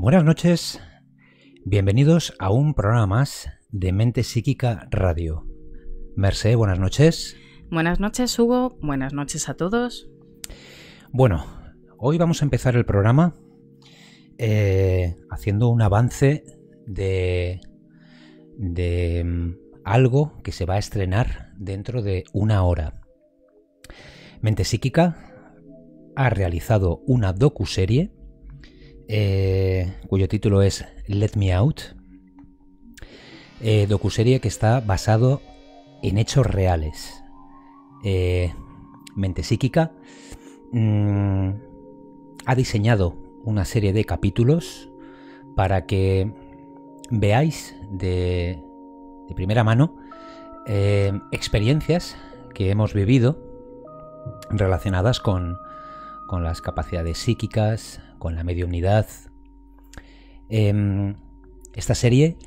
Buenas noches, bienvenidos a un programa más de Mente Psíquica Radio. Merced, buenas noches. Buenas noches, Hugo. Buenas noches a todos. Bueno, hoy vamos a empezar el programa eh, haciendo un avance de, de mm, algo que se va a estrenar dentro de una hora. Mente Psíquica ha realizado una docuserie cuyo título es Let Me Out, eh, docuserie que está basado en hechos reales. Eh, mente psíquica mm, ha diseñado una serie de capítulos para que veáis de, primera mano eh, experiencias que hemos vivido relacionadas con las capacidades psíquicas, con la mediunidad Eh, esta serie,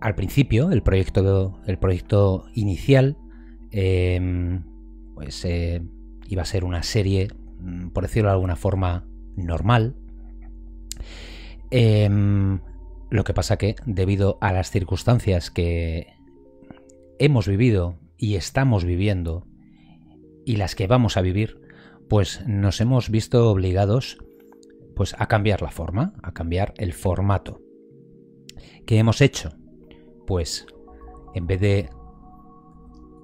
al principio, el proyecto, el proyecto inicial, em, pues eh, iba a ser una serie, mm, por decirlo de alguna forma, normal. Em, lo que pasa que, debido a las circunstancias que hemos vivido y estamos viviendo, y las que vamos a vivir, pues nos hemos visto obligados pues a cambiar la forma, a cambiar el formato. ¿Qué hemos hecho? Pues en vez de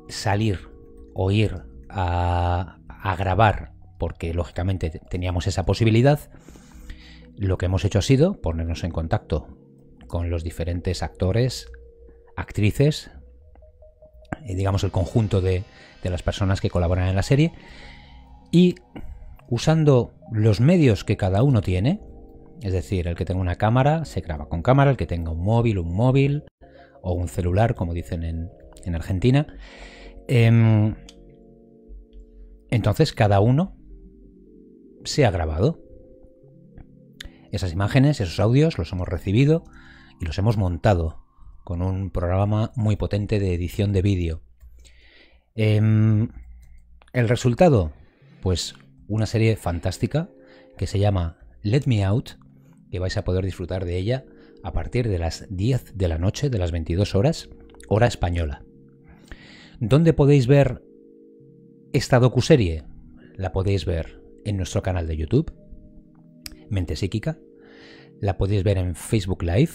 salir o ir a, grabar, porque lógicamente teníamos esa posibilidad, lo que hemos hecho ha sido ponernos en contacto con los diferentes actores, actrices, eh, digamos el conjunto de, de las personas que colaboran en la serie, y usando los medios que cada uno tiene, es decir, el que tenga una cámara se graba con cámara, el que tenga un móvil, un móvil o un celular, como dicen en, Argentina. Em, entonces cada uno se ha grabado. Esas imágenes, esos audios los hemos recibido y los hemos montado con un programa muy potente de edición de vídeo. Em, el resultado, pues una serie fantástica que se llama Let Me Out, que vais a poder disfrutar de ella a partir de las 10 de la noche, de las 22 horas, hora española. ¿Dónde podéis ver esta docuserie? La podéis ver en nuestro canal de YouTube, Mente Psíquica, la podéis ver en Facebook Live,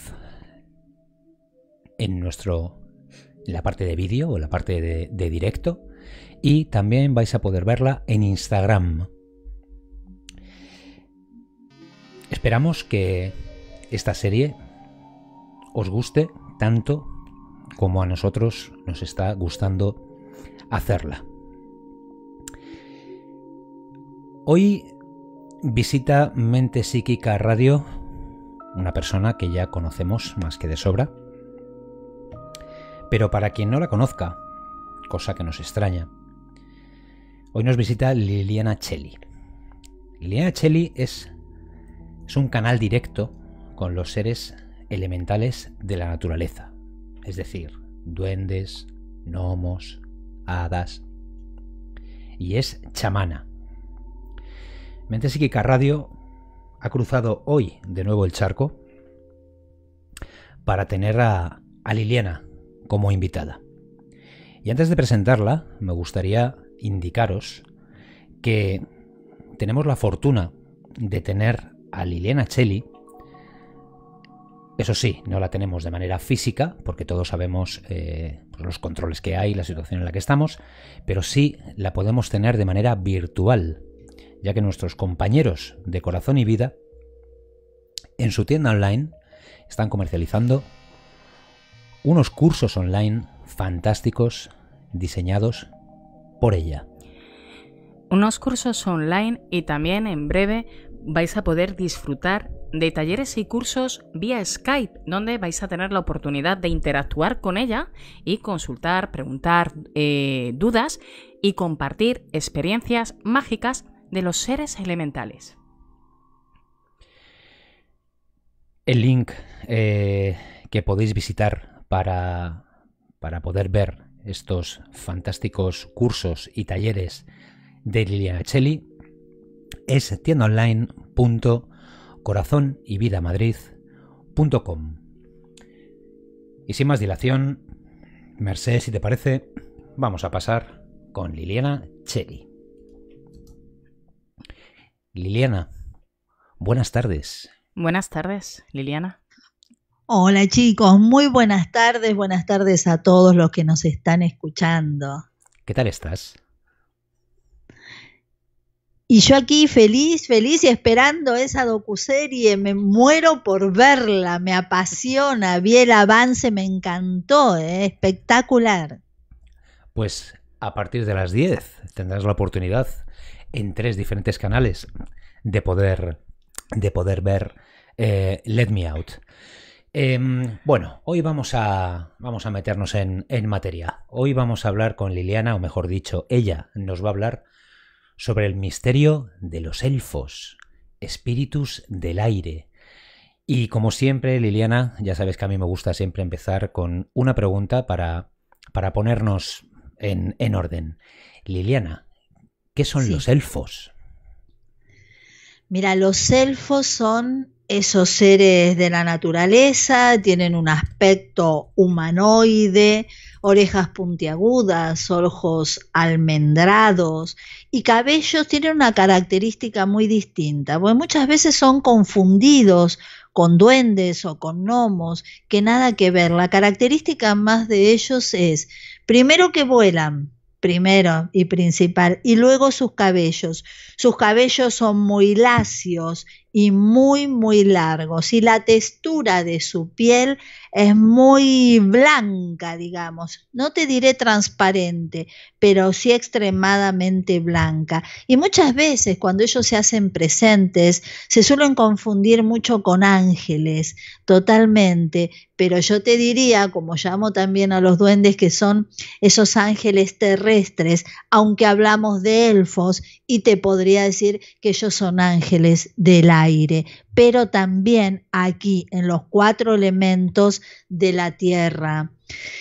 en nuestro la parte de vídeo o la parte de directo, y también vais a poder verla en Instagram. Esperamos que esta serie os guste tanto como a nosotros nos está gustando hacerla. Hoy visita Mente Psíquica Radio una persona que ya conocemos más que de sobra, pero para quien no la conozca, cosa que nos extraña, hoy nos visita Liliana Cheli. Liliana Cheli es es un canal directo con los seres elementales de la naturaleza, es decir, duendes, gnomos, hadas. Y es chamana. Mente Psíquica Radio ha cruzado hoy de nuevo el charco para tener a, a Liliana como invitada. Y antes de presentarla, me gustaría indicaros que tenemos la fortuna de tener a Liliana Cheli. Eso sí, no la tenemos de manera física, porque todos sabemos eh, los controles que hay, la situación en la que estamos, pero sí la podemos tener de manera virtual, ya que nuestros compañeros de corazón y vida en su tienda online están comercializando unos cursos online fantásticos diseñados por ella. Unos cursos online y también en breve vais a poder disfrutar de talleres y cursos vía Skype, donde vais a tener la oportunidad de interactuar con ella y consultar, preguntar eh, dudas y compartir experiencias mágicas de los seres elementales. El link eh, que podéis visitar para, poder ver estos fantásticos cursos y talleres de Liliana Cheli es corazón Y sin más dilación, Mercedes, si te parece, vamos a pasar con Liliana Cherry Liliana, buenas tardes. Buenas tardes, Liliana. Hola chicos, muy buenas tardes, buenas tardes a todos los que nos están escuchando. ¿Qué tal estás? Y yo aquí feliz, feliz y esperando esa docuserie, me muero por verla, me apasiona, vi el avance, me encantó, ¿eh? espectacular. Pues a partir de las 10 tendrás la oportunidad en tres diferentes canales de poder, de poder ver eh, Let Me Out. Em, bueno, hoy vamos a, vamos a meternos en, en materia. Hoy vamos a hablar con Liliana, o mejor dicho, ella nos va a hablar sobre el misterio de los elfos, espíritus del aire. Y como siempre, Liliana, ya sabes que a mí me gusta siempre empezar con una pregunta para, para ponernos en, orden. Liliana, ¿qué son los elfos? Mira, los elfos son esos seres de la naturaleza, tienen un aspecto humanoide, orejas puntiagudas, ojos almendrados y cabellos tienen una característica muy distinta, porque muchas veces son confundidos con duendes o con gnomos, que nada que ver. La característica más de ellos es, primero que vuelan, primero y principal, y luego sus cabellos. Sus cabellos son muy lacios y muy, muy largos, y la textura de su piel es muy blanca, digamos. No te diré transparente, pero sí extremadamente blanca. Y muchas veces cuando ellos se hacen presentes, se suelen confundir mucho con ángeles, totalmente. Pero yo te diría, como llamo también a los duendes, que son esos ángeles terrestres, aunque hablamos de elfos, y te podría decir que ellos son ángeles del aire. Pero también aquí, en los cuatro elementos, de la tierra.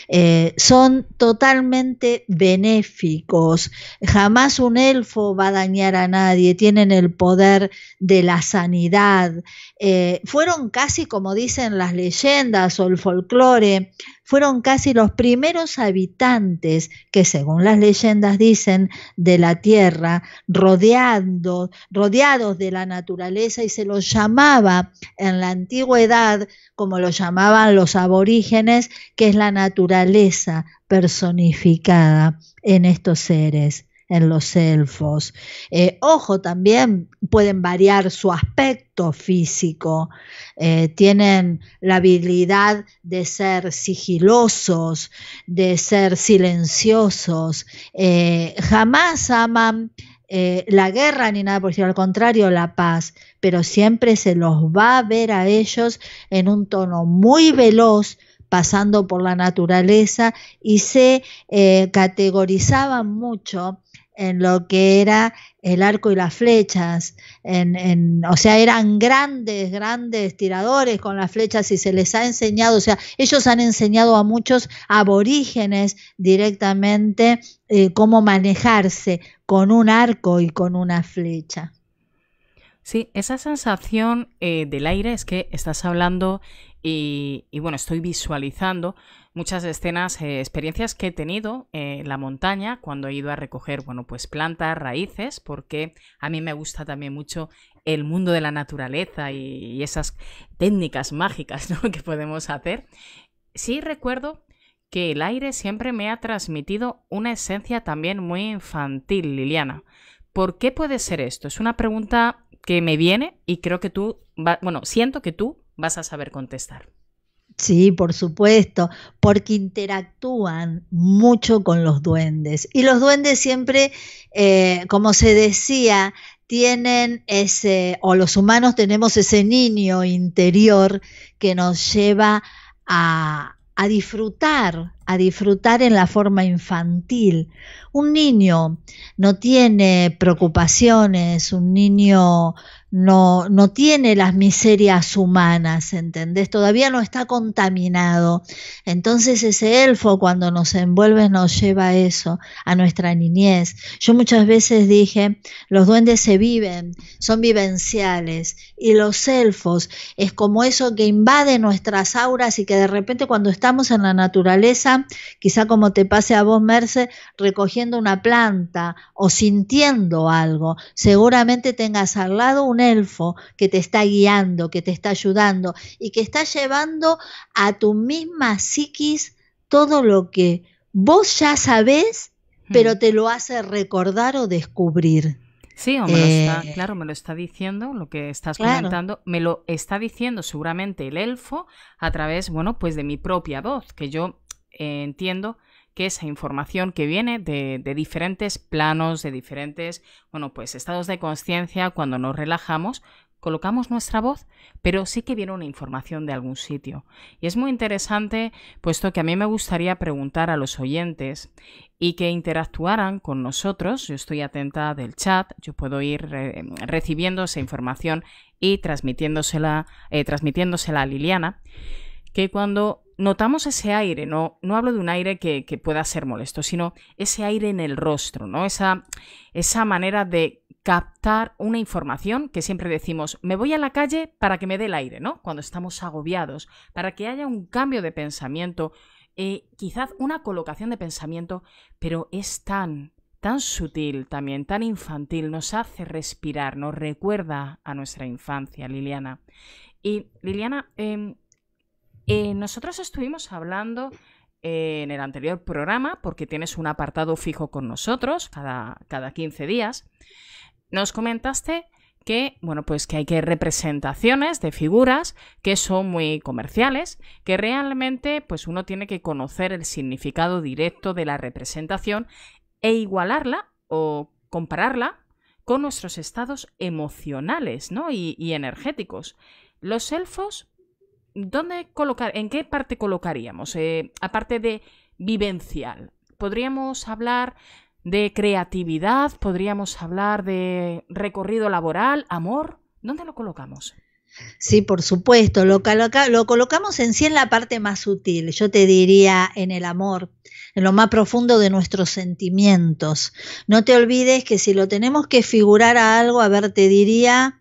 Eh, son totalmente benéficos. Jamás un elfo va a dañar a nadie. Tienen el poder de la sanidad. Eh, fueron casi, como dicen las leyendas o el folclore, fueron casi los primeros habitantes que, según las leyendas dicen, de la tierra, rodeando, rodeados de la naturaleza y se los llamaba en la antigüedad, como lo llamaban los aborígenes, que es la naturaleza personificada en estos seres en los elfos. Eh, ojo, también pueden variar su aspecto físico, eh, tienen la habilidad de ser sigilosos, de ser silenciosos, eh, jamás aman la guerra ni nada por decirlo, al contrario, la paz, pero siempre se los va a ver a ellos en un tono muy veloz, pasando por la naturaleza y se categorizaban mucho en lo que era el arco y las flechas. En, en, o sea, eran grandes, grandes tiradores con las flechas y se les ha enseñado, o sea, ellos han enseñado a muchos aborígenes directamente eh, cómo manejarse con un arco y con una flecha. Sí, esa sensación eh, del aire es que estás hablando y, y bueno, estoy visualizando muchas escenas, eh, experiencias que he tenido eh, en la montaña cuando he ido a recoger, bueno, pues plantas, raíces, porque a mí me gusta también mucho el mundo de la naturaleza y, esas técnicas mágicas que podemos hacer. Sí recuerdo que el aire siempre me ha transmitido una esencia también muy infantil, Liliana. ¿Por qué puede ser esto? Es una pregunta que me viene y creo que tú, va, bueno, siento que tú vas a saber contestar. Sí, por supuesto, porque interactúan mucho con los duendes. Y los duendes siempre, eh, como se decía, tienen ese, o los humanos tenemos ese niño interior que nos lleva a disfrutar a disfrutar en la forma infantil. Un niño no tiene preocupaciones, un niño no, no tiene las miserias humanas, ¿entendés? Todavía no está contaminado. Entonces ese elfo cuando nos envuelve nos lleva a eso, a nuestra niñez. Yo muchas veces dije, los duendes se viven, son vivenciales, y los elfos es como eso que invade nuestras auras y que de repente cuando estamos en la naturaleza, quizá como te pase a vos, Merce, recogiendo una planta o sintiendo algo. Seguramente tengas al lado un elfo que te está guiando, que te está ayudando y que está llevando a tu misma psiquis todo lo que vos ya sabes, hmm. pero te lo hace recordar o descubrir. Sí, eh, claro, me lo está diciendo, lo que estás comentando, me lo está diciendo seguramente el elfo a través, bueno, pues de mi propia voz, que yo eh, entiendo que esa información que viene de, diferentes planos, de diferentes, bueno, pues estados de conciencia, cuando nos relajamos, colocamos nuestra voz, pero sí que viene una información de algún sitio. Y es muy interesante, puesto que a mí me gustaría preguntar a los oyentes y que interactuaran con nosotros. Yo estoy atenta del chat, yo puedo ir eh, recibiendo esa información y transmitiéndosela eh, a Liliana, que cuando notamos ese aire, no, no hablo de un aire que, pueda ser molesto, sino ese aire en el rostro, ¿no? Esa, manera de captar una información que siempre decimos, me voy a la calle para que me dé el aire, ¿no? Cuando estamos agobiados, para que haya un cambio de pensamiento, eh, quizás una colocación de pensamiento, pero es tan, tan sutil también, tan infantil, nos hace respirar, nos recuerda a nuestra infancia, Liliana. Y Liliana, em, eh, nosotros estuvimos hablando eh, en el anterior programa, porque tienes un apartado fijo con nosotros cada, cada 15 días, nos comentaste que, bueno, pues que hay que representaciones de figuras que son muy comerciales, que realmente pues uno tiene que conocer el significado directo de la representación e igualarla o compararla con nuestros estados emocionales ¿no? y energéticos. Los elfos ¿dónde colocar, en qué parte colocaríamos? Eh, aparte de vivencial, podríamos hablar de creatividad, podríamos hablar de recorrido laboral, amor. ¿Dónde lo colocamos? Sí, por supuesto, lo, lo colocamos en sí en la parte más sutil, yo te diría en el amor, en lo más profundo de nuestros sentimientos. No te olvides que si lo tenemos que figurar a algo, a ver, te diría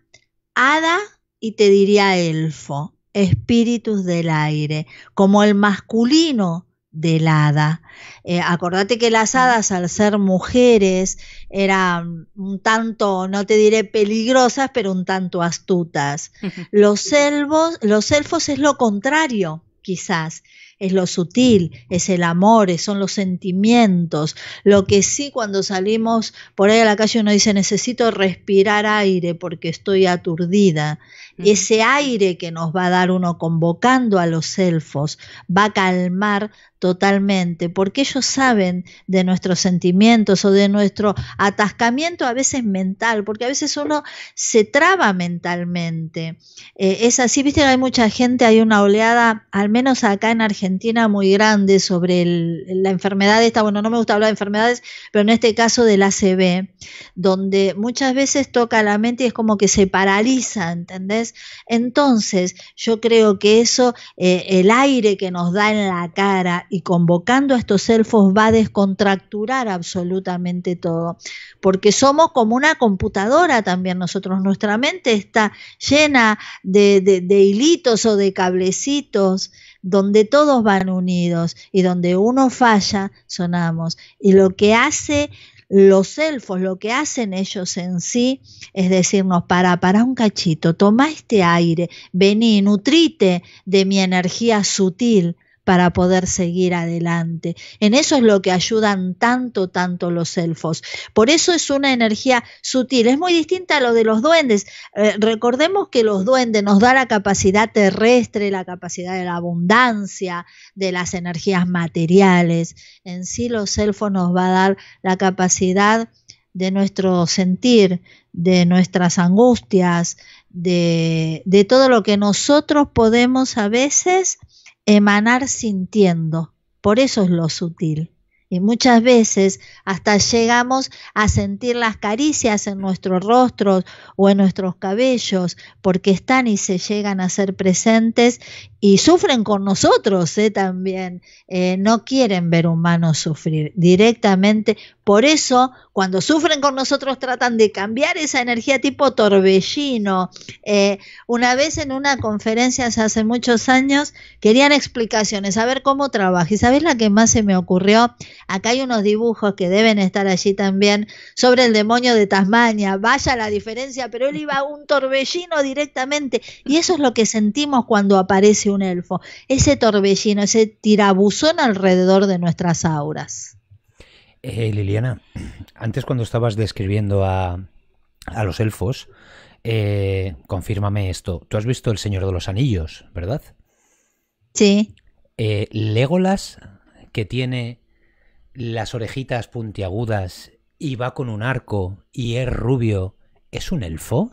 hada y te diría elfo espíritus del aire, como el masculino del hada. Eh, acordate que las hadas, al ser mujeres, eran un tanto, no te diré peligrosas, pero un tanto astutas. Los, elfos, los elfos es lo contrario, quizás es lo sutil, es el amor, son los sentimientos. Lo que sí cuando salimos por ahí a la calle uno dice necesito respirar aire porque estoy aturdida. ese aire que nos va a dar uno convocando a los elfos va a calmar totalmente, porque ellos saben de nuestros sentimientos o de nuestro atascamiento a veces mental, porque a veces uno se traba mentalmente. Eh, es así, viste, hay mucha gente, hay una oleada, al menos acá en Argentina, muy grande sobre la enfermedad esta, bueno, no me gusta hablar de enfermedades, pero en este caso del acb donde muchas veces toca la mente y es como que se paraliza, ¿entendés? Entonces, yo creo que eso, eh, el aire que nos da en la cara y convocando a estos elfos va a descontracturar absolutamente todo, porque somos como una computadora también nosotros, nuestra mente está llena de hilitos o de cablecitos donde todos van unidos y donde uno falla, sonamos. Y lo que hace los elfos, lo que hacen ellos en sí, es decirnos, para, para un cachito, toma este aire, vení, nutrite de mi energía sutil para poder seguir adelante. En eso es lo que ayudan tanto, tanto los elfos. Por eso es una energía sutil, es muy distinta a lo de los duendes. Eh, recordemos que los duendes nos da la capacidad terrestre, la capacidad de la abundancia, de las energías materiales. En sí los elfos nos va a dar la capacidad de nuestro sentir, de nuestras angustias, de, de, todo lo que nosotros podemos a veces emanar sintiendo. Por eso es lo sutil. Y muchas veces hasta llegamos a sentir las caricias en nuestros rostros o en nuestros cabellos, porque están y se llegan a ser presentes y sufren con nosotros ¿eh? también. Eh, no quieren ver humanos sufrir directamente por eso, cuando sufren con nosotros, tratan de cambiar esa energía tipo torbellino. Eh, una vez en una conferencia hace muchos años, querían explicaciones, a ver cómo trabaja. ¿Y sabes la que más se me ocurrió? Acá hay unos dibujos que deben estar allí también sobre el demonio de Tasmania. Vaya la diferencia, pero él iba a un torbellino directamente. Y eso es lo que sentimos cuando aparece un elfo. Ese torbellino, ese tirabuzón alrededor de nuestras auras. Eh, Liliana, antes cuando estabas describiendo a, los elfos, eh, confírmame esto. Tú has visto El Señor de los Anillos, ¿verdad? Sí. Eh, Legolas, que tiene las orejitas puntiagudas y va con un arco y es rubio, ¿es un elfo?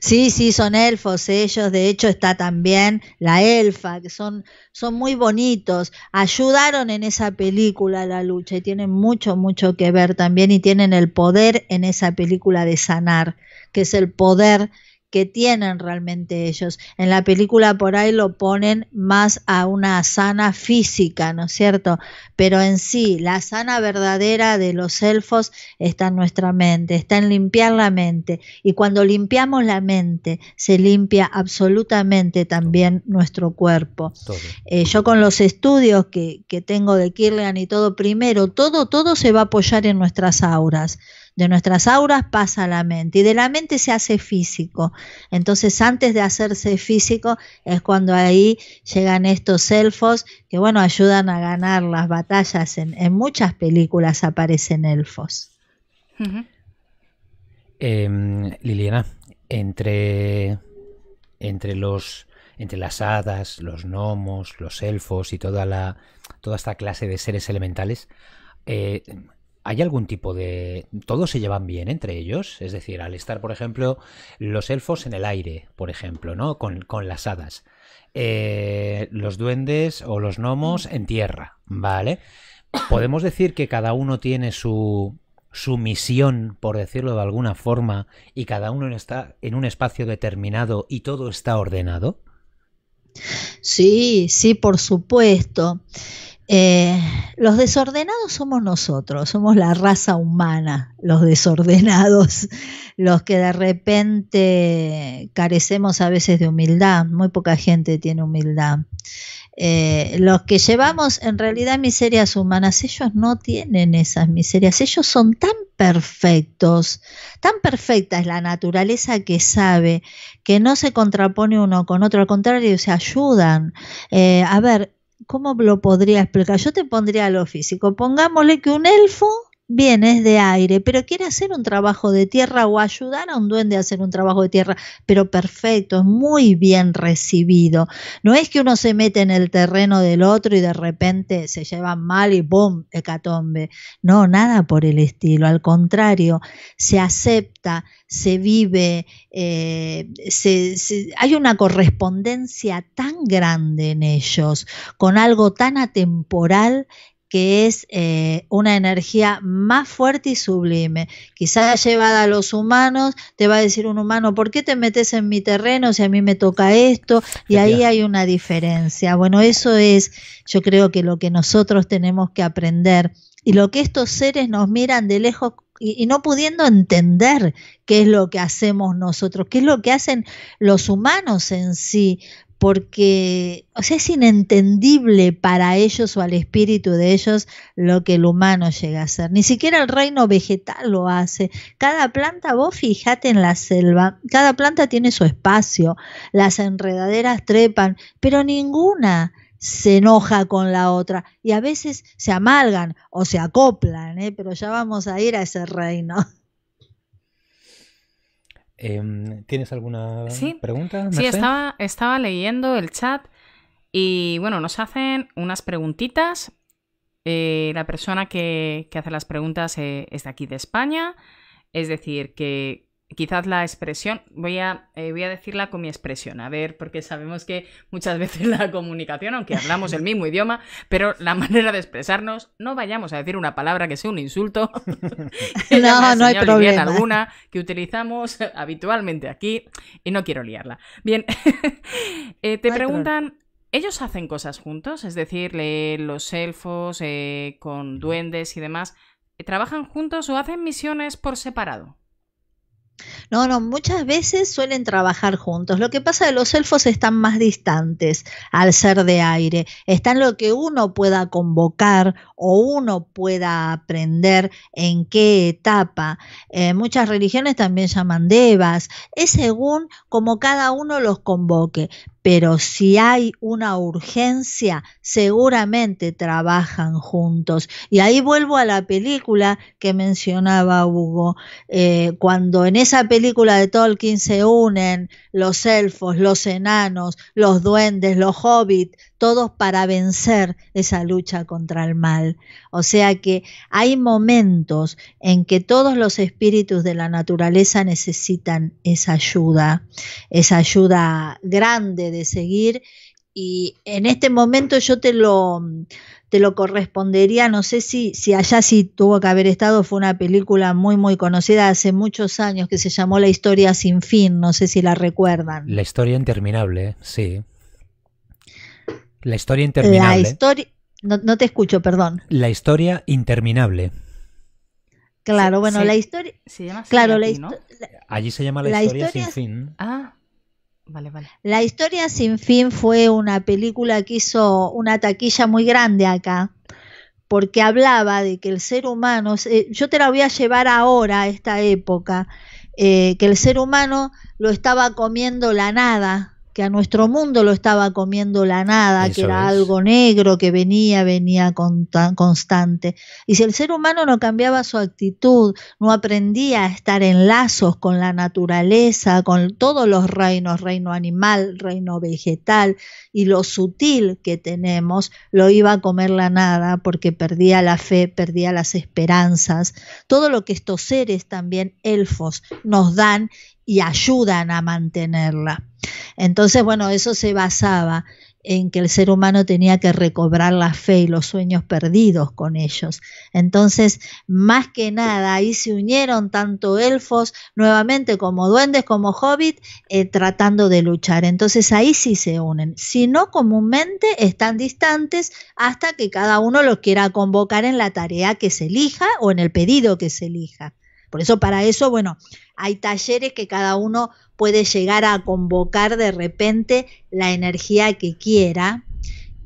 Sí, sí, son elfos ellos, de hecho está también la elfa, que son, son muy bonitos, ayudaron en esa película la lucha y tienen mucho, mucho que ver también y tienen el poder en esa película de sanar, que es el poder que tienen realmente ellos. En la película por ahí lo ponen más a una sana física, ¿no es cierto? Pero en sí, la sana verdadera de los elfos está en nuestra mente, está en limpiar la mente. Y cuando limpiamos la mente, se limpia absolutamente también nuestro cuerpo. Eh, yo con los estudios que, que tengo de Kirlian y todo, primero, todo, todo se va a apoyar en nuestras auras. De nuestras auras pasa la mente y de la mente se hace físico. Entonces antes de hacerse físico es cuando ahí llegan estos elfos que bueno, ayudan a ganar las batallas. En, muchas películas aparecen elfos. Em, Liliana, entre, entre los entre las hadas, los gnomos, los elfos y toda la toda esta clase de seres elementales, eh, ¿Hay algún tipo de... ¿Todos se llevan bien entre ellos? Es decir, al estar, por ejemplo, los elfos en el aire, por ejemplo, ¿no? Con, las hadas. Eh, los duendes o los gnomos en tierra, ¿vale? Podemos decir que cada uno tiene su, su misión, por decirlo de alguna forma, y cada uno está en un espacio determinado y todo está ordenado? Sí, sí, por supuesto. Eh, los desordenados somos nosotros, somos la raza humana, los desordenados, los que de repente carecemos a veces de humildad, muy poca gente tiene humildad. Eh, los que llevamos en realidad miserias humanas, ellos no tienen esas miserias, ellos son tan perfectos, tan perfecta es la naturaleza que sabe que no se contrapone uno con otro, al contrario, se ayudan. Eh, a ver, ¿cómo lo podría explicar? Yo te pondría lo físico. Pongámosle que un elfo bien, es de aire, pero quiere hacer un trabajo de tierra o ayudar a un duende a hacer un trabajo de tierra, pero perfecto, es muy bien recibido. No es que uno se mete en el terreno del otro y de repente se llevan mal y ¡boom! hecatombe. No, nada por el estilo, al contrario, se acepta, se vive, eh, hay una correspondencia tan grande en ellos, con algo tan atemporal que es eh, una energía más fuerte y sublime. Quizás llevada a los humanos, te va a decir un humano, ¿por qué te metes en mi terreno si a mí me toca esto? Y ahí hay una diferencia. Bueno, eso es, yo creo que lo que nosotros tenemos que aprender y lo que estos seres nos miran de lejos y, y, no pudiendo entender qué es lo que hacemos nosotros, qué es lo que hacen los humanos en sí, porque, o sea, es inentendible para ellos o al espíritu de ellos lo que el humano llega a hacer. Ni siquiera el reino vegetal lo hace. Cada planta, vos fijate en la selva, cada planta tiene su espacio, las enredaderas trepan, pero ninguna se enoja con la otra y a veces se amalgan o se acoplan, ¿eh? pero ya vamos a ir a ese reino. Em, ¿Tienes alguna pregunta? Sí, estaba, estaba leyendo el chat y bueno, nos hacen unas preguntitas. Eh, la persona que, hace las preguntas eh, es de aquí de España, es decir, que quizás la expresión, voy a, eh, voy a decirla con mi expresión, a ver, porque sabemos que muchas veces la comunicación, aunque hablamos el mismo idioma, pero la manera de expresarnos, no vayamos a decir una palabra que sea un insulto, no, no hay problema. alguna que utilizamos habitualmente aquí y no quiero liarla. Bien, eh, te preguntan... ¿Ellos hacen cosas juntos? Es decir, los elfos eh, con duendes y demás, ¿trabajan juntos o hacen misiones por separado? No, no, muchas veces suelen trabajar juntos. Lo que pasa es que los elfos están más distantes al ser de aire. Está en lo que uno pueda convocar o uno pueda aprender en qué etapa. Eh, muchas religiones también llaman devas. Es según como cada uno los convoque pero si hay una urgencia, seguramente trabajan juntos. Y ahí vuelvo a la película que mencionaba Hugo, eh, cuando en esa película de Tolkien se unen los elfos, los enanos, los duendes, los hobbits, todos para vencer esa lucha contra el mal. O sea que hay momentos en que todos los espíritus de la naturaleza necesitan esa ayuda, esa ayuda grande de seguir. Y en este momento yo te lo, te lo correspondería, no sé si, si allá sí tuvo que haber estado, fue una película muy, muy conocida hace muchos años que se llamó La historia sin fin, no sé si la recuerdan. La historia interminable, sí. La historia interminable. historia. No, te escucho, perdón. La historia interminable. Claro, bueno, la historia. claro, Allí se llama La, historia, sin fin. Ah, vale, vale. La historia sin fin fue una película que hizo una taquilla muy grande acá porque hablaba de que el ser humano, eh, yo te la voy a llevar ahora a esta época, eh, que el ser humano lo estaba comiendo la nada, que a nuestro mundo lo estaba comiendo la nada, que era algo negro que venía, venía constante. Y si el ser humano no cambiaba su actitud, no aprendía a estar en lazos con la naturaleza, con todos los reinos, reino animal, reino vegetal, y lo sutil que tenemos, lo iba a comer la nada porque perdía la fe, perdía las esperanzas, todo lo que estos seres también elfos nos dan y ayudan a mantenerla. Entonces, bueno, eso se basaba en que el ser humano tenía que recobrar la fe y los sueños perdidos con ellos. Entonces, más que nada, ahí se unieron tanto elfos nuevamente como duendes, como hobbit, eh, tratando de luchar. Entonces ahí sí se unen. Si no, comúnmente están distantes hasta que cada uno los quiera convocar en la tarea que se elija o en el pedido que se elija. Por eso para eso, bueno, hay talleres que cada uno puede llegar a convocar de repente la energía que quiera.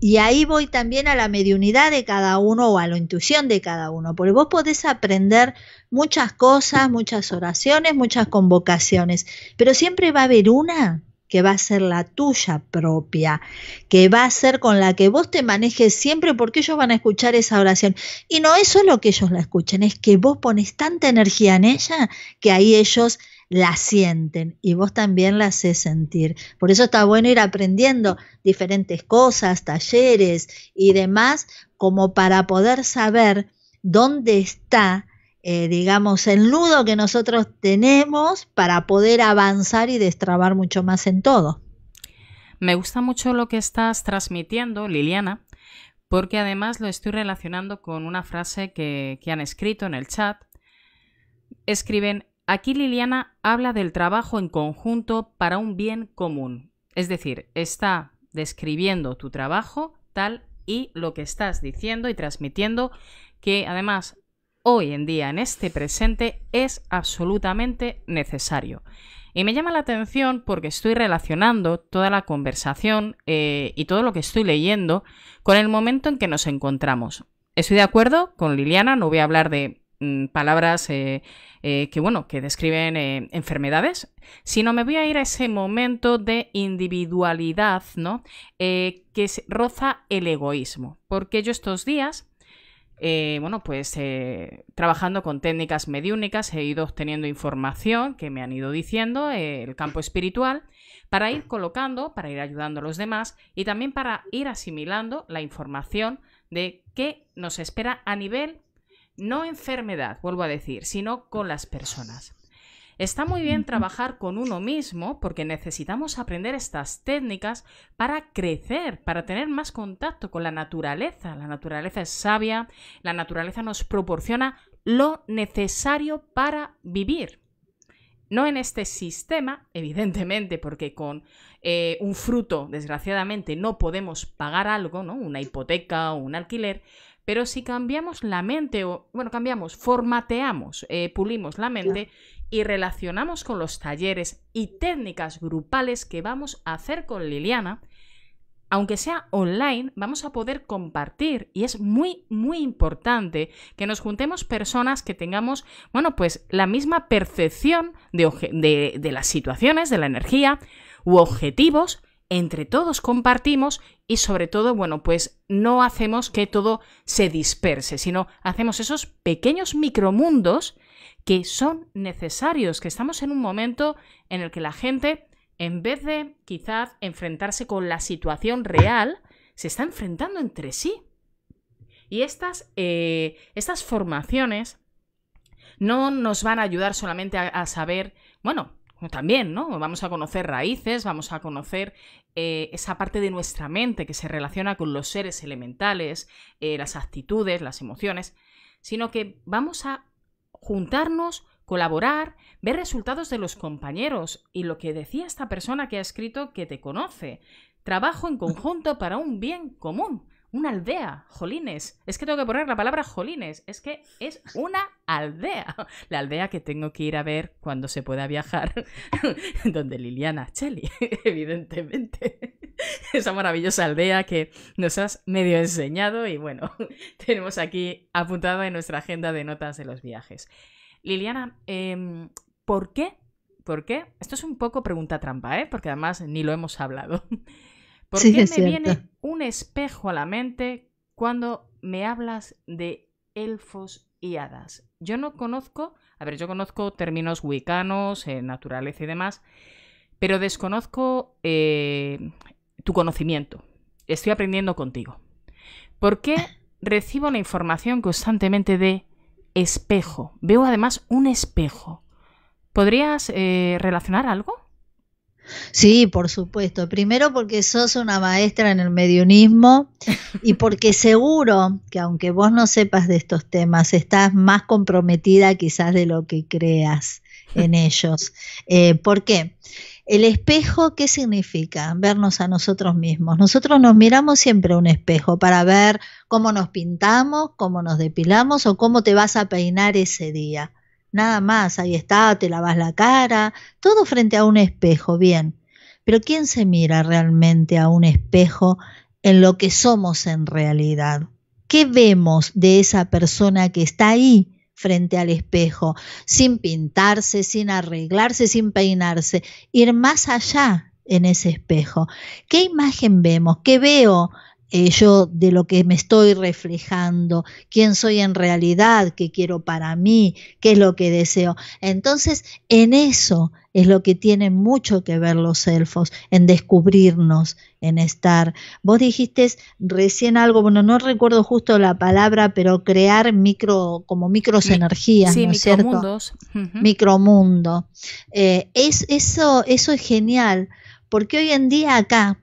Y ahí voy también a la mediunidad de cada uno o a la intuición de cada uno, porque vos podés aprender muchas cosas, muchas oraciones, muchas convocaciones, pero siempre va a haber una que va a ser la tuya propia, que va a ser con la que vos te manejes siempre porque ellos van a escuchar esa oración. Y no es solo que ellos la escuchen, es que vos pones tanta energía en ella que ahí ellos la sienten y vos también la haces sentir. Por eso está bueno ir aprendiendo diferentes cosas, talleres y demás, como para poder saber dónde está eh, digamos, el nudo que nosotros tenemos para poder avanzar y destrabar mucho más en todo. Me gusta mucho lo que estás transmitiendo, Liliana, porque además lo estoy relacionando con una frase que, que han escrito en el chat. Escriben, aquí Liliana habla del trabajo en conjunto para un bien común. Es decir, está describiendo tu trabajo tal y lo que estás diciendo y transmitiendo, que además hoy en día, en este presente, es absolutamente necesario. Y me llama la atención porque estoy relacionando toda la conversación eh, y todo lo que estoy leyendo con el momento en que nos encontramos. Estoy de acuerdo con Liliana, no voy a hablar de mm, palabras eh, eh, que, bueno, que describen enfermedades, sino me voy a ir a ese momento de individualidad, ¿no? que roza el egoísmo. Porque yo estos días eh, bueno, pues eh, trabajando con técnicas mediúnicas he ido obteniendo información que me han ido diciendo, eh, el campo espiritual, para ir colocando, para ir ayudando a los demás y también para ir asimilando la información de qué nos espera a nivel, no enfermedad, vuelvo a decir, sino con las personas. Está muy bien trabajar con uno mismo porque necesitamos aprender estas técnicas para crecer, para tener más contacto con la naturaleza. La naturaleza es sabia, la naturaleza nos proporciona lo necesario para vivir. No en este sistema, evidentemente, porque con eh, un fruto, desgraciadamente, no podemos pagar algo, ¿no? Una hipoteca o un alquiler, pero si cambiamos la mente, o bueno, cambiamos, formateamos, eh, pulimos la mente, y relacionamos con los talleres y técnicas grupales que vamos a hacer con Liliana, aunque sea online, vamos a poder compartir y es muy, muy importante que nos juntemos personas que tengamos, bueno, pues la misma percepción de, de las situaciones, de la energía u objetivos entre todos compartimos y sobre todo, bueno, pues no hacemos que todo se disperse, sino hacemos esos pequeños micromundos que son necesarios, que estamos en un momento en el que la gente, en vez de quizás enfrentarse con la situación real, se está enfrentando entre sí. Y estas, eh, estas formaciones no nos van a ayudar solamente a saber, bueno, también, ¿no? Vamos a conocer raíces, vamos a conocer eh, esa parte de nuestra mente que se relaciona con los seres elementales, eh, las actitudes, las emociones, sino que vamos a juntarnos, colaborar, ver resultados de los compañeros y lo que decía esta persona que ha escrito que te conoce. Trabajo en conjunto para un bien común una aldea, jolines. Es que tengo que poner la palabra jolines. Es que es una aldea. La aldea que tengo que ir a ver cuando se pueda viajar. Donde Liliana Chelly, evidentemente. Esa maravillosa aldea que nos has medio enseñado y bueno, tenemos aquí apuntada en nuestra agenda de notas de los viajes. Liliana, em, ¿por qué? ¿Por qué? Esto es un poco pregunta trampa, ¿eh? Porque además ni lo hemos hablado. ¿Por qué me viene un espejo a la mente cuando me hablas de elfos y hadas? Yo no conozco, a ver, yo conozco términos wicanos, eh, naturaleza y demás, pero desconozco eh, tu conocimiento. Estoy aprendiendo contigo. ¿Por qué recibo la información constantemente de espejo? Veo además un espejo. ¿Podrías eh, relacionar algo? Sí, por supuesto. Primero porque sos una maestra en el mediunismo y porque seguro que aunque vos no sepas de estos temas, estás más comprometida quizás de lo que creas en ellos. Eh, ¿Por qué? El espejo, ¿qué significa? Vernos a nosotros mismos. Nosotros nos miramos siempre a un espejo para ver cómo nos pintamos, cómo nos depilamos o cómo te vas a peinar ese día. Nada más, ahí está, te lavas la cara, todo frente a un espejo, bien. Pero ¿quién se mira realmente a un espejo en lo que somos en realidad? ¿Qué vemos de esa persona que está ahí frente al espejo, sin pintarse, sin arreglarse, sin peinarse? Ir más allá en ese espejo. ¿Qué imagen vemos? ¿Qué veo? Eh, yo de lo que me estoy reflejando, quién soy en realidad, qué quiero para mí, qué es lo que deseo. Entonces, en eso es lo que tienen mucho que ver los elfos, en descubrirnos, en estar. Vos dijiste recién algo, bueno, no recuerdo justo la palabra, pero crear micro, como micros energías, sí, ¿no es Micromundo. Eh, es, eso, eso es genial, porque hoy en día acá,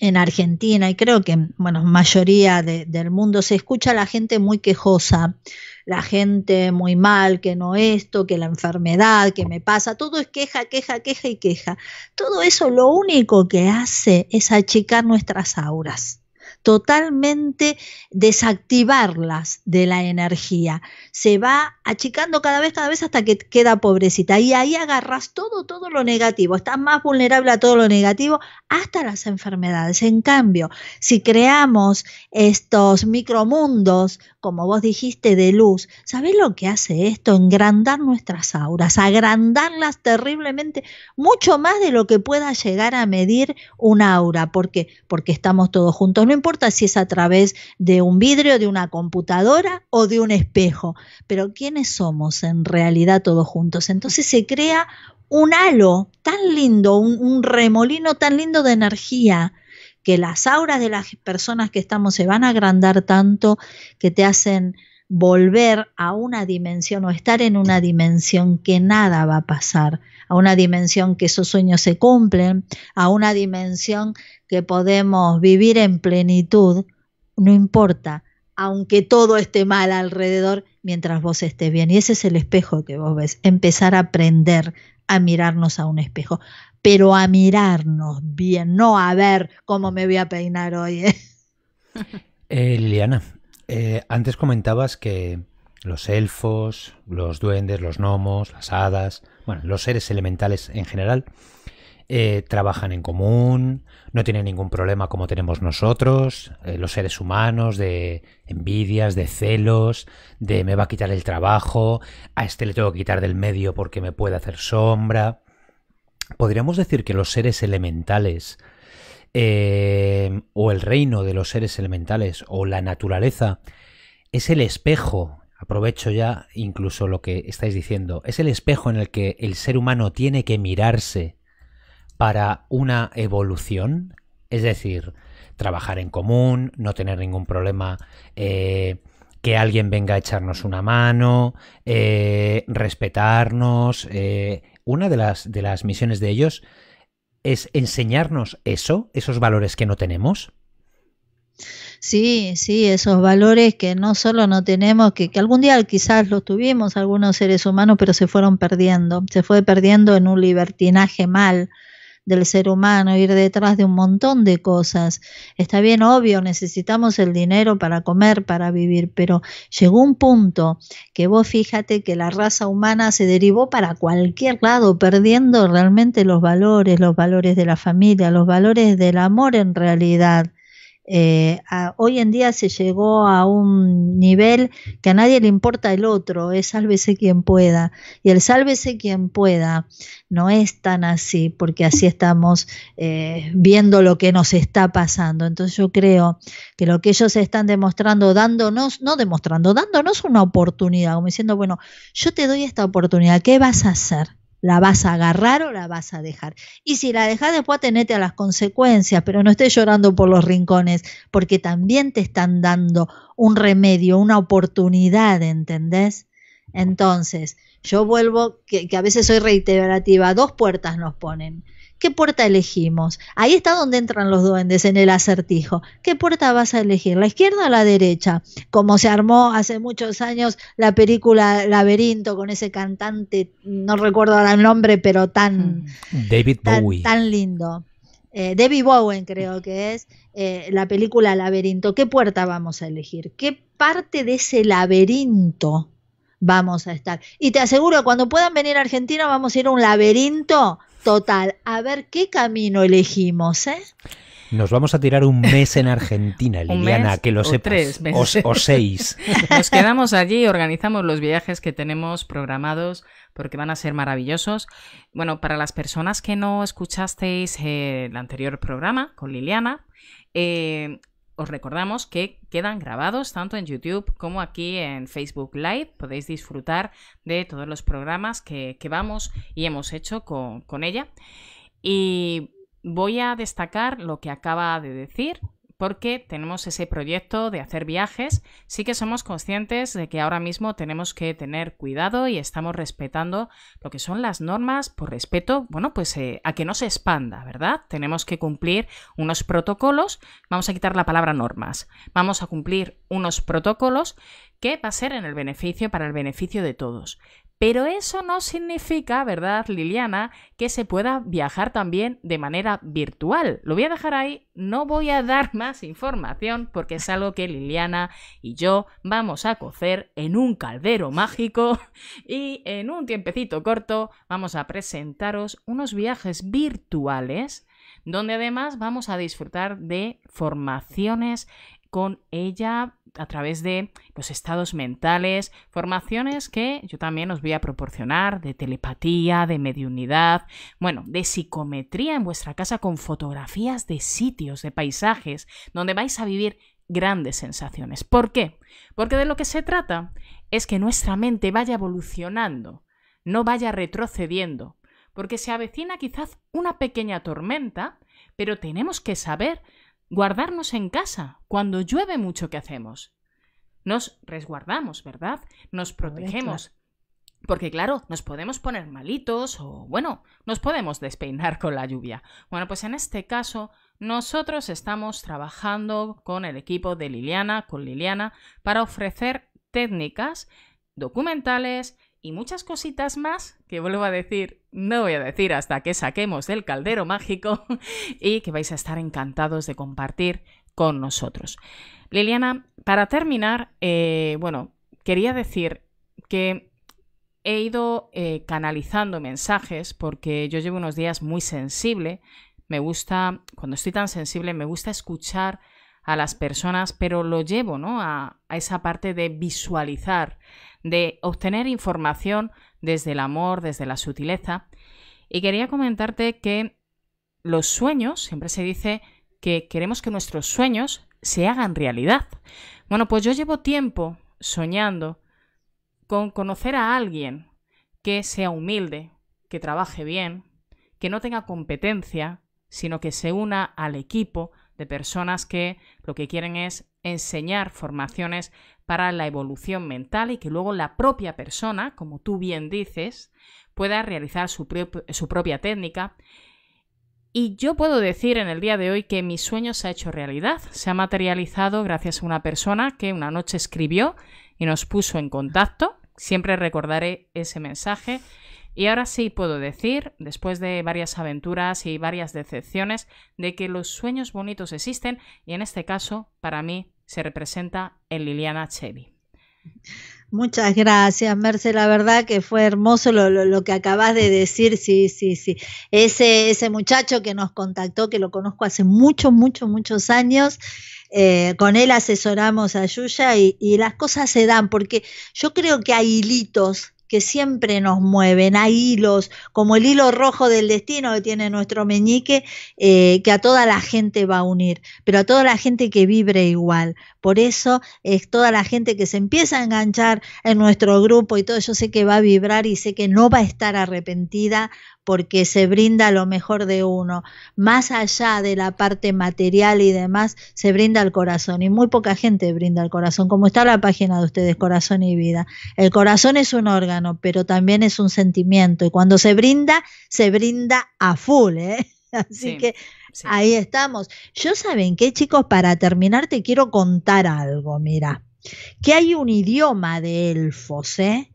en Argentina y creo que, bueno, mayoría del mundo se escucha la gente muy quejosa, la gente muy mal, que no esto, que la enfermedad, que me pasa, todo es queja, queja, queja y queja. Todo eso lo único que hace es achicar nuestras auras totalmente desactivarlas de la energía. Se va achicando cada vez, cada vez hasta que queda pobrecita. Y ahí agarras todo, todo lo negativo. Estás más vulnerable a todo lo negativo hasta las enfermedades. En cambio, si creamos estos micromundos como vos dijiste, de luz. ¿Sabés lo que hace esto? Engrandar nuestras auras, agrandarlas terriblemente, mucho más de lo que pueda llegar a medir un aura, porque porque estamos todos juntos, no importa si es a través de un vidrio, de una computadora o de un espejo, pero quiénes somos en realidad todos juntos. Entonces se crea un halo tan lindo, un remolino tan lindo de energía que las auras de las personas que estamos se van a agrandar tanto que te hacen volver a una dimensión o estar en una dimensión que nada va a pasar, a una dimensión que esos sueños se cumplen, a una dimensión que podemos vivir en plenitud, no importa, aunque todo esté mal alrededor, mientras vos estés bien. Y ese es el espejo que vos ves, empezar a aprender a mirarnos a un espejo pero a mirarnos bien, no a ver cómo me voy a peinar hoy. ¿eh? Eh, Liliana, eh, antes comentabas que los elfos, los duendes, los gnomos, las hadas, bueno, los seres elementales en general, trabajan en común, no tienen ningún problema como tenemos nosotros, los seres humanos, de envidias, de celos, de me va a quitar el trabajo, a este le tengo que quitar del medio porque me puede hacer sombra podríamos decir que los seres elementales eh, o el reino de los seres elementales o la naturaleza es el espejo, aprovecho ya incluso lo que estáis diciendo, es el espejo en el que el ser humano tiene que mirarse para una evolución, es decir, trabajar en común, no tener ningún problema. Eh, que alguien venga a echarnos una mano, eh, respetarnos, una de las, de las misiones de ellos es enseñarnos eso, esos valores que no tenemos. Sí, sí, esos valores que no solo no tenemos, que, que, algún día quizás los tuvimos algunos seres humanos, pero se fueron perdiendo, se fue perdiendo en un libertinaje mal, del ser humano, ir detrás de un montón de cosas. Está bien, obvio, necesitamos el dinero para comer, para vivir, pero llegó un punto que vos fíjate que la raza humana se derivó para cualquier lado, perdiendo realmente los valores, los valores de la familia, los valores del amor en realidad. Eh, hoy en día se llegó a un nivel que a nadie le importa el otro, es sálvese quien pueda. Y el sálvese quien pueda no es tan así, porque así estamos eh, viendo lo que nos está pasando. Entonces yo creo que lo que ellos están demostrando, dándonos, no demostrando, dándonos una oportunidad, como diciendo, bueno, yo te doy esta oportunidad, ¿qué vas a hacer? ¿La vas a agarrar o la vas a dejar? Y si la dejas, después tenete a las consecuencias, pero no estés llorando por los rincones, porque también te están dando un remedio, una oportunidad, ¿entendés? Entonces, yo vuelvo, que a veces soy reiterativa, dos puertas nos ponen. ¿Qué puerta elegimos? Ahí está donde entran los duendes en el acertijo. ¿Qué puerta vas a elegir? ¿La izquierda o la derecha? Como se armó hace muchos años la película Laberinto con ese cantante, no recuerdo ahora el nombre, pero tan... Mm. David Bowie. Tan, lindo. Eh, David Bowen creo que es, eh, la película Laberinto. ¿Qué puerta vamos a elegir? ¿Qué parte de ese laberinto vamos a estar? Y te aseguro, cuando puedan venir a Argentina vamos a ir a un laberinto total. A ver qué camino elegimos, ¿eh? Nos vamos a tirar un mes en Argentina, Liliana, que lo o sepas. Tres meses. O, seis. Nos quedamos allí organizamos los viajes que tenemos programados porque van a ser maravillosos. Bueno, para las personas que no escuchasteis eh, el anterior programa con Liliana, eh, os recordamos que quedan grabados tanto en YouTube como aquí en Facebook Live. Podéis disfrutar de todos los programas que, vamos y hemos hecho con, con ella. Y voy a destacar lo que acaba de decir porque tenemos ese proyecto de hacer viajes, sí que somos conscientes de que ahora mismo tenemos que tener cuidado y estamos respetando lo que son las normas por respeto, bueno, pues eh, a que no se expanda, ¿verdad? Tenemos que cumplir unos protocolos, vamos a quitar la palabra normas, vamos a cumplir unos protocolos que va a ser en el beneficio para el beneficio de todos. Pero eso no significa, ¿verdad, Liliana?, que se pueda viajar también de manera virtual. Lo voy a dejar ahí, no voy a dar más información porque es algo que Liliana y yo vamos a cocer en un caldero mágico y en un tiempecito corto vamos a presentaros unos viajes virtuales donde además vamos a disfrutar de formaciones con ella a través de los estados mentales, formaciones que yo también os voy a proporcionar de telepatía, de mediunidad, bueno, de psicometría en vuestra casa con fotografías de sitios, de paisajes, donde vais a vivir grandes sensaciones. ¿Por qué? Porque de lo que se trata es que nuestra mente vaya evolucionando, no vaya retrocediendo, porque se avecina quizás una pequeña tormenta, pero tenemos que saber guardarnos en casa cuando llueve mucho que hacemos. Nos resguardamos, ¿verdad? Nos protegemos. Porque claro, nos podemos poner malitos o bueno, nos podemos despeinar con la lluvia. Bueno, pues en este caso nosotros estamos trabajando con el equipo de Liliana, con Liliana, para ofrecer técnicas documentales y muchas cositas más que vuelvo a decir, no voy a decir hasta que saquemos del caldero mágico y que vais a estar encantados de compartir con nosotros. Liliana, para terminar, eh, bueno, quería decir que he ido eh, canalizando mensajes porque yo llevo unos días muy sensible. Me gusta, cuando estoy tan sensible, me gusta escuchar a las personas, pero lo llevo ¿no? a, a esa parte de visualizar, de obtener información desde el amor, desde la sutileza. Y quería comentarte que los sueños, siempre se dice que queremos que nuestros sueños se hagan realidad. Bueno, pues yo llevo tiempo soñando con conocer a alguien que sea humilde, que trabaje bien, que no tenga competencia, sino que se una al equipo de personas que lo que quieren es enseñar formaciones para la evolución mental y que luego la propia persona, como tú bien dices, pueda realizar su, propia técnica. Y yo puedo decir en el día de hoy que mi sueño se ha hecho realidad, se ha materializado gracias a una persona que una noche escribió y nos puso en contacto. Siempre recordaré ese mensaje. Y ahora sí puedo decir, después de varias aventuras y varias decepciones, de que los sueños bonitos existen y en este caso, para mí, se representa en Liliana Chevi Muchas gracias, Merce. La verdad que fue hermoso lo, que acabas de decir. Sí, sí, sí. Ese, ese muchacho que nos contactó, que lo conozco hace muchos, muchos, muchos años, eh, con él asesoramos a Yuya y, las cosas se dan, porque yo creo que hay hilitos que siempre nos mueven, hay hilos, como el hilo rojo del destino que tiene nuestro meñique, eh, que a toda la gente va a unir, pero a toda la gente que vibre igual, por eso es toda la gente que se empieza a enganchar en nuestro grupo y todo, yo sé que va a vibrar y sé que no va a estar arrepentida porque se brinda lo mejor de uno. Más allá de la parte material y demás, se brinda el corazón y muy poca gente brinda el corazón, como está la página de ustedes, corazón y vida. El corazón es un órgano, pero también es un sentimiento y cuando se brinda, se brinda a full. ¿eh? Así que Ahí estamos. Yo saben qué, chicos, para terminar te quiero contar algo, mira, que hay un idioma de elfos, ¿eh?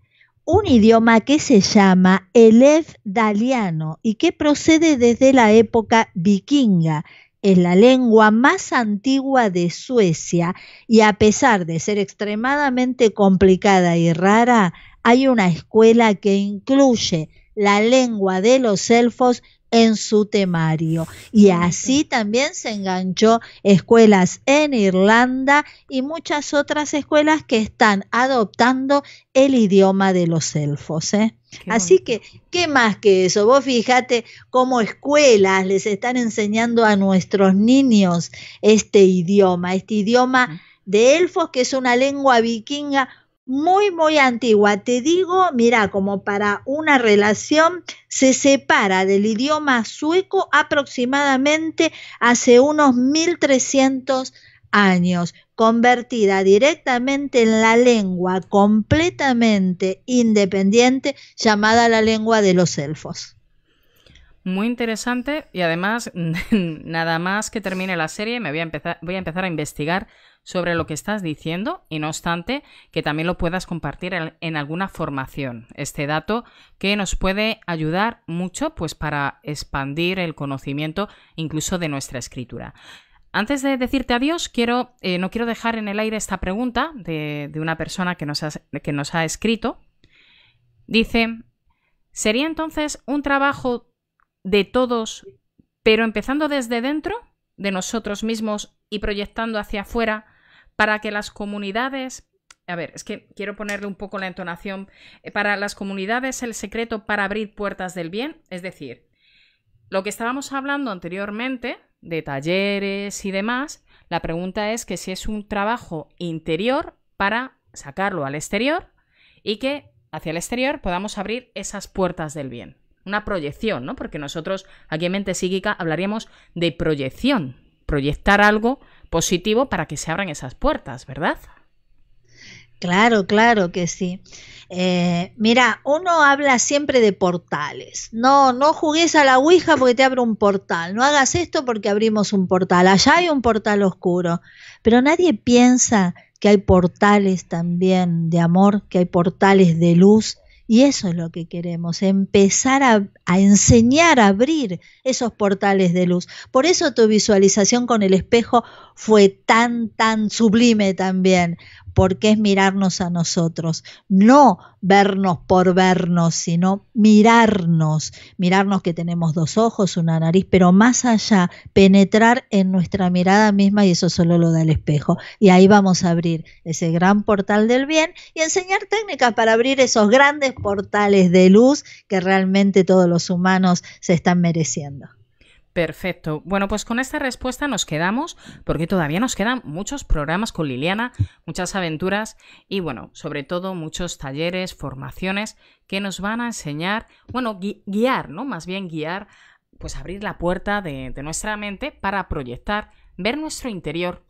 Un idioma que se llama el Daliano y que procede desde la época vikinga, es la lengua más antigua de Suecia y a pesar de ser extremadamente complicada y rara, hay una escuela que incluye la lengua de los elfos en su temario. Y así también se enganchó escuelas en Irlanda y muchas otras escuelas que están adoptando el idioma de los elfos. ¿eh? Así que, ¿qué más que eso? Vos fíjate cómo escuelas les están enseñando a nuestros niños este idioma, este idioma de elfos que es una lengua vikinga muy, muy antigua. Te digo, mira, como para una relación, se separa del idioma sueco aproximadamente hace unos 1300 años, convertida directamente en la lengua completamente independiente llamada la lengua de los elfos. Muy interesante y además nada más que termine la serie me voy a empezar, voy a, empezar a investigar sobre lo que estás diciendo y no obstante que también lo puedas compartir en alguna formación. Este dato que nos puede ayudar mucho pues para expandir el conocimiento incluso de nuestra escritura. Antes de decirte adiós, quiero, eh, no quiero dejar en el aire esta pregunta de, una persona que nos, que nos ha escrito. Dice, ¿sería entonces un trabajo de todos, pero empezando desde dentro? de nosotros mismos y proyectando hacia afuera para que las comunidades... A ver, es que quiero ponerle un poco la entonación. Eh, para las comunidades el secreto para abrir puertas del bien, es decir, lo que estábamos hablando anteriormente de talleres y demás, la pregunta es que si es un trabajo interior para sacarlo al exterior y que hacia el exterior podamos abrir esas puertas del bien una proyección, ¿no? Porque nosotros aquí en Mente Psíquica hablaríamos de proyección, proyectar algo positivo para que se abran esas puertas, ¿verdad? Claro, claro que sí. Eh, mira, uno habla siempre de portales. No, no jugues a la Ouija porque te abre un portal. No hagas esto porque abrimos un portal. Allá hay un portal oscuro. Pero nadie piensa que hay portales también de amor, que hay portales de luz, y eso es lo que queremos, empezar a, enseñar a abrir esos portales de luz. Por eso tu visualización con el espejo fue tan, tan sublime también, porque es mirarnos a nosotros, no vernos por vernos, sino mirarnos, mirarnos que tenemos dos ojos, una nariz, pero más allá, penetrar en nuestra mirada misma y eso solo lo da el espejo. Y ahí vamos a abrir ese gran portal del bien y enseñar técnicas para abrir esos grandes portales de luz que realmente todos los humanos se están mereciendo. Perfecto. Bueno, pues con esta respuesta nos quedamos porque todavía nos quedan muchos programas con Liliana, muchas aventuras y bueno, sobre todo muchos talleres, formaciones que nos van a enseñar, bueno, guiar, ¿no? Más bien guiar, pues abrir la puerta de, nuestra mente para proyectar, ver nuestro interior,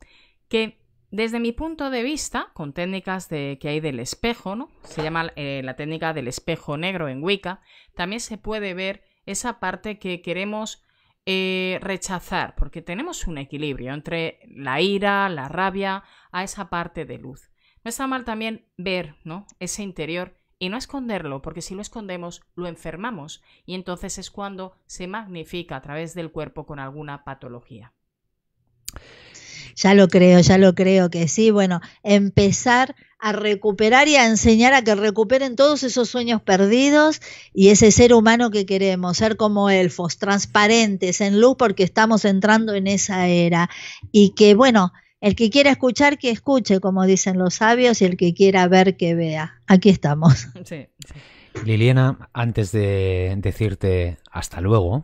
que desde mi punto de vista, con técnicas de, que hay del espejo, ¿no? Se llama eh, la técnica del espejo negro en Wicca, también se puede ver esa parte que queremos eh, rechazar, porque tenemos un equilibrio entre la ira, la rabia, a esa parte de luz. No está mal también ver ¿no? ese interior y no esconderlo, porque si lo escondemos lo enfermamos y entonces es cuando se magnifica a través del cuerpo con alguna patología ya lo creo, ya lo creo que sí. Bueno, empezar a recuperar y a enseñar a que recuperen todos esos sueños perdidos y ese ser humano que queremos, ser como elfos, transparentes, en luz, porque estamos entrando en esa era. Y que, bueno, el que quiera escuchar, que escuche, como dicen los sabios, y el que quiera ver, que vea. Aquí estamos. Liliana, antes de decirte hasta luego,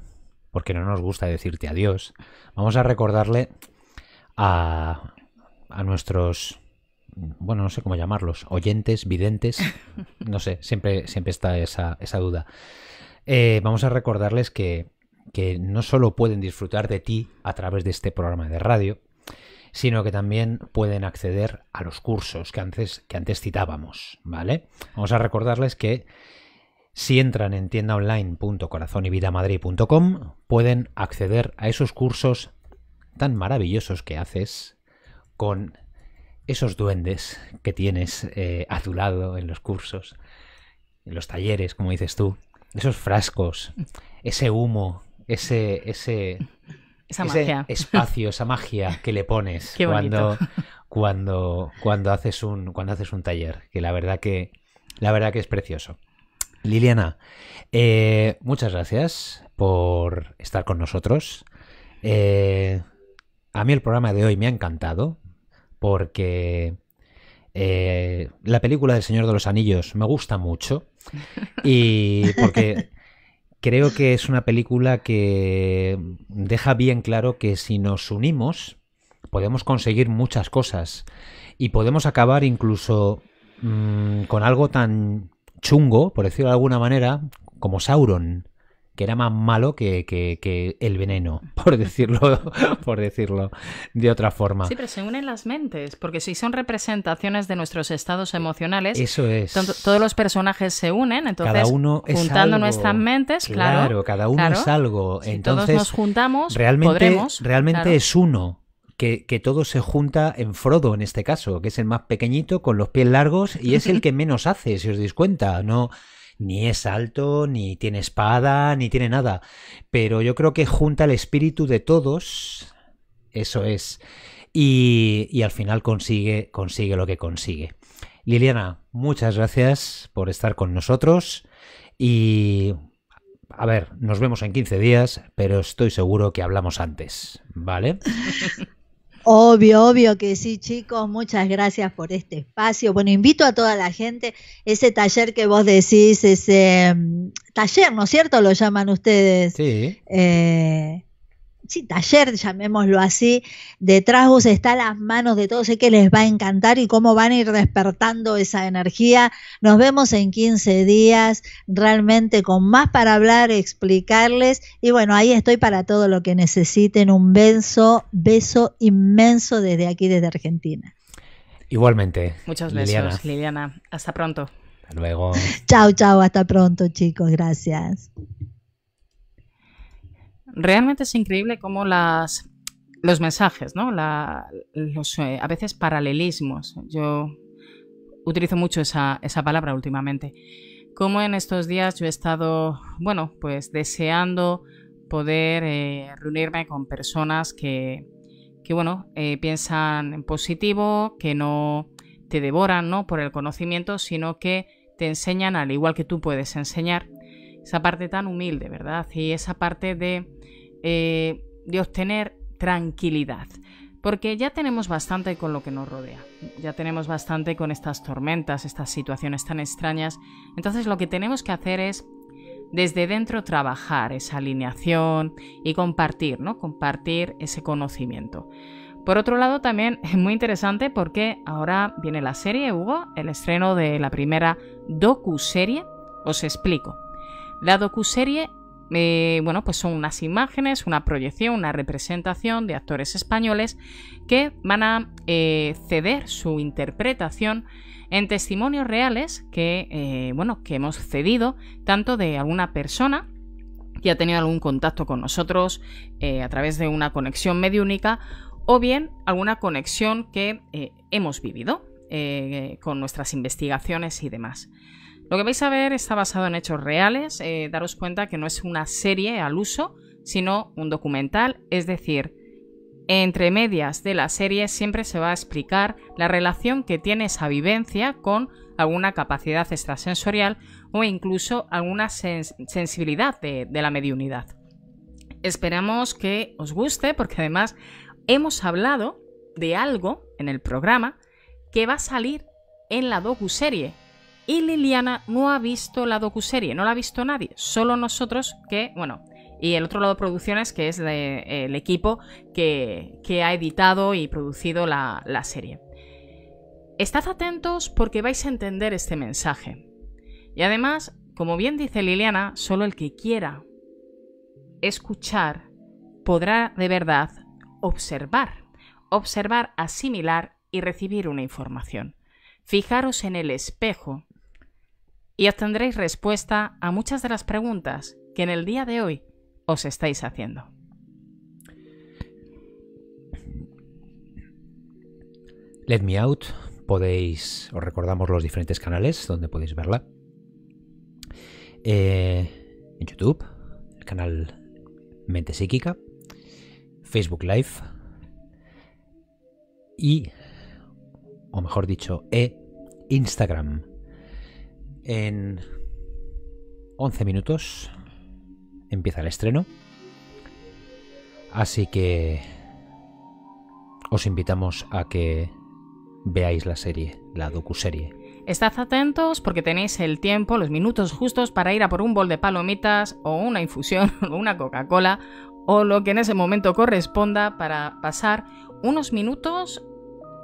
porque no nos gusta decirte adiós, vamos a recordarle a, nuestros bueno, no sé cómo llamarlos, oyentes, videntes, no sé, siempre, siempre está esa, duda. Eh, vamos a recordarles que, que, no solo pueden disfrutar de ti a través de este programa de radio, sino que también pueden acceder a los cursos que antes, que antes citábamos, ¿vale? Vamos a recordarles que si entran en tiendaonline.corazonyvidamadrid.com pueden acceder a esos cursos tan maravillosos que haces con esos duendes que tienes eh, a tu lado en los cursos, en los talleres, como dices tú, esos frascos, ese humo, ese, ese, espacio, esa magia que le pones cuando, cuando, cuando, haces un, cuando haces un taller, que la verdad que, la verdad que es precioso. Liliana, eh, muchas gracias por estar con nosotros. Eh, a mí el programa de hoy me ha encantado porque eh, la película del Señor de los Anillos me gusta mucho y porque creo que es una película que deja bien claro que si nos unimos podemos conseguir muchas cosas y podemos acabar incluso mm, con algo tan chungo, por decirlo de alguna manera, como Sauron que era más malo que, el veneno, por decirlo, por decirlo de otra forma. Sí, pero se unen las mentes, porque si son representaciones de nuestros estados emocionales, eso es. Todos los personajes se unen, entonces juntando nuestras mentes, claro, claro cada uno es algo. Si entonces todos nos juntamos, podremos, realmente es uno. Que, que, todo se junta en Frodo en este caso, que es el más pequeñito, con los pies largos, y es el que menos hace, si os dais cuenta. No, ni es alto, ni tiene espada, ni tiene nada. Pero yo creo que junta el espíritu de todos. Eso es. Y, al final consigue, consigue lo que consigue. Liliana, muchas gracias por estar con nosotros. Y a ver, nos vemos en 15 días, pero estoy seguro que hablamos antes, ¿vale? Obvio, obvio que sí, chicos. Muchas gracias por este espacio. Bueno, invito a toda la gente, ese taller que vos decís, ese mm, taller, ¿no es cierto? Lo llaman ustedes. Sí. Eh, sí, taller, llamémoslo así, de vos está las manos de todos. Sé que les va a encantar y cómo van a ir despertando esa energía. Nos vemos en 15 días, realmente con más para hablar, explicarles. Y bueno, ahí estoy para todo lo que necesiten. Un beso, beso inmenso desde aquí, desde Argentina. Igualmente. Muchas besos, Liliana. Hasta pronto. Hasta luego. Chao, chao. Hasta pronto, chicos. Gracias realmente es increíble cómo las, los mensajes, ¿no? La, los, eh, a veces paralelismos. Yo utilizo mucho esa, esa palabra últimamente. Como en estos días yo he estado, bueno, pues deseando poder eh, reunirme con personas que, que bueno, eh, piensan en positivo, que no te devoran, ¿no? Por el conocimiento, sino que te enseñan al igual que tú puedes enseñar. Esa parte tan humilde, ¿verdad? Y esa parte de eh, de obtener tranquilidad. Porque ya tenemos bastante con lo que nos rodea, ya tenemos bastante con estas tormentas, estas situaciones tan extrañas. Entonces lo que tenemos que hacer es desde dentro trabajar esa alineación y compartir, ¿no? Compartir ese conocimiento. Por otro lado, también es muy interesante porque ahora viene la serie Hugo, el estreno de la primera docu serie Os explico. La docu serie eh, bueno, pues son unas imágenes, una proyección, una representación de actores españoles que van a eh, ceder su interpretación en testimonios reales que, eh, bueno, que hemos cedido tanto de alguna persona que ha tenido algún contacto con nosotros a través de una conexión mediúnica o bien alguna conexión que hemos vivido con nuestras investigaciones y demás. Lo que vais a ver está basado en hechos reales, eh, daros cuenta que no es una serie al uso, sino un documental, es decir, entre medias de la serie siempre se va a explicar la relación que tiene esa vivencia con alguna capacidad extrasensorial o incluso alguna sensibilidad de, de la mediunidad. Esperamos que os guste porque además hemos hablado de algo en el programa que va a salir en la docu-serie y Liliana no ha visto la docuserie, no la ha visto nadie, solo nosotros que, bueno, y el otro lado de producciones que es el equipo que, ha editado y producido la, la serie. Estad atentos porque vais a entender este mensaje. Y además, como bien dice Liliana, solo el que quiera escuchar podrá de verdad observar, observar, asimilar y recibir una información. Fijaros en el espejo y obtendréis respuesta a muchas de las preguntas que en el día de hoy os estáis haciendo. Let Me Out, podéis, os recordamos los diferentes canales donde podéis verla. Eh, en YouTube, el canal Mente Psíquica, Facebook Live y, o mejor dicho, e Instagram en 11 minutos empieza el estreno. Así que os invitamos a que veáis la serie, la docu-serie. Estad atentos porque tenéis el tiempo, los minutos justos para ir a por un bol de palomitas o una infusión o una Coca-Cola o lo que en ese momento corresponda para pasar unos minutos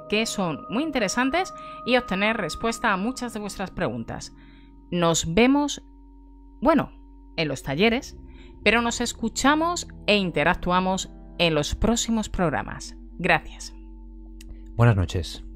que son muy interesantes y obtener respuesta a muchas de vuestras preguntas. Nos vemos, bueno, en los talleres, pero nos escuchamos e interactuamos en los próximos programas. Gracias. Buenas noches.